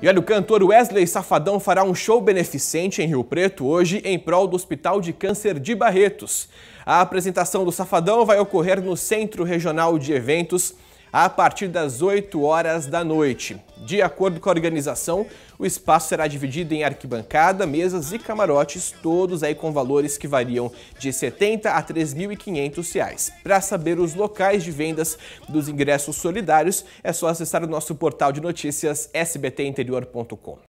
E olha, o cantor Wesley Safadão fará um show beneficente em Rio Preto hoje em prol do Hospital de Câncer de Barretos. A apresentação do Safadão vai ocorrer no Centro Regional de Eventos a partir das 8 horas da noite. De acordo com a organização, o espaço será dividido em arquibancada, mesas e camarotes, todos aí com valores que variam de 70 a 3.500 reais. Para saber os locais de vendas dos ingressos solidários, é só acessar o nosso portal de notícias sbtinterior.com.